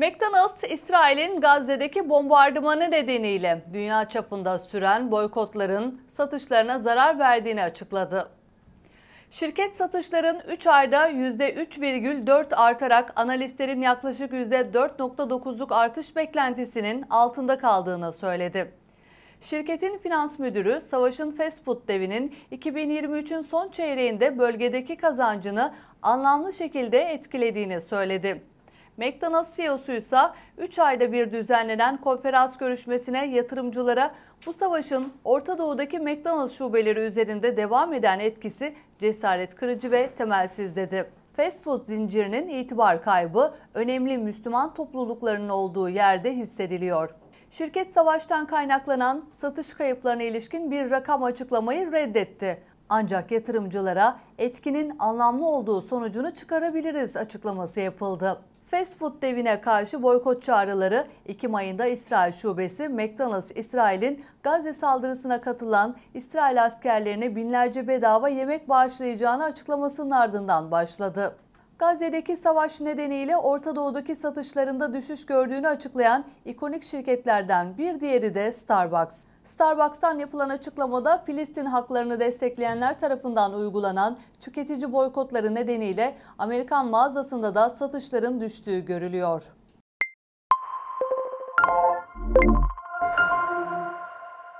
McDonald's, İsrail'in Gazze'deki bombardımanı nedeniyle dünya çapında süren boykotların satışlarına zarar verdiğini açıkladı. Şirket satışların 3 ayda %3,4 artarak analistlerin yaklaşık %4,9'luk artış beklentisinin altında kaldığını söyledi. Şirketin finans müdürü savaşın fast food devinin 2023'ün son çeyreğinde bölgedeki kazancını anlamlı şekilde etkilediğini söyledi. McDonald's CEO'su ise 3 ayda bir düzenlenen konferans görüşmesine yatırımcılara bu savaşın Orta Doğu'daki McDonald's şubeleri üzerinde devam eden etkisi cesaret kırıcı ve temelsiz dedi. Fast food zincirinin itibar kaybı önemli Müslüman topluluklarının olduğu yerde hissediliyor. Şirket savaştan kaynaklanan satış kayıplarına ilişkin bir rakam açıklamayı reddetti. Ancak yatırımcılara etkinin anlamlı olduğu sonucunu çıkarabiliriz açıklaması yapıldı. Fast food devine karşı boykot çağrıları 2 Mayında İsrail Şubesi McDonald's İsrail'in Gazze saldırısına katılan İsrail askerlerine binlerce bedava yemek bağışlayacağını açıklamasının ardından başladı. Gazze'deki savaş nedeniyle Orta Doğu'daki satışlarında düşüş gördüğünü açıklayan ikonik şirketlerden bir diğeri de Starbucks. Starbucks'tan yapılan açıklamada Filistin haklarını destekleyenler tarafından uygulanan tüketici boykotları nedeniyle Amerikan mağazasında da satışların düştüğü görülüyor.